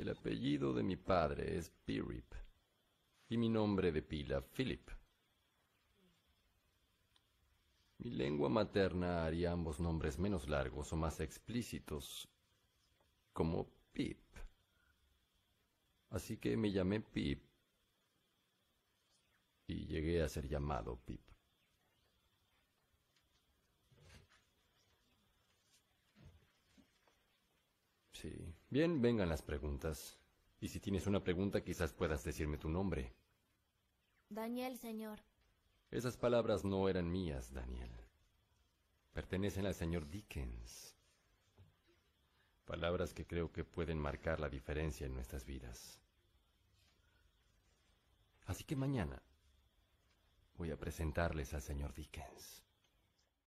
El apellido de mi padre es Pirip y mi nombre de pila Philip. Mi lengua materna haría ambos nombres menos largos o más explícitos, como Pip. Así que me llamé Pip y llegué a ser llamado Pip. Bien, vengan las preguntas. Y si tienes una pregunta, quizás puedas decirme tu nombre. Daniel, señor. Esas palabras no eran mías, Daniel. Pertenecen al señor Dickens. Palabras que creo que pueden marcar la diferencia en nuestras vidas. Así que mañana voy a presentarles al señor Dickens.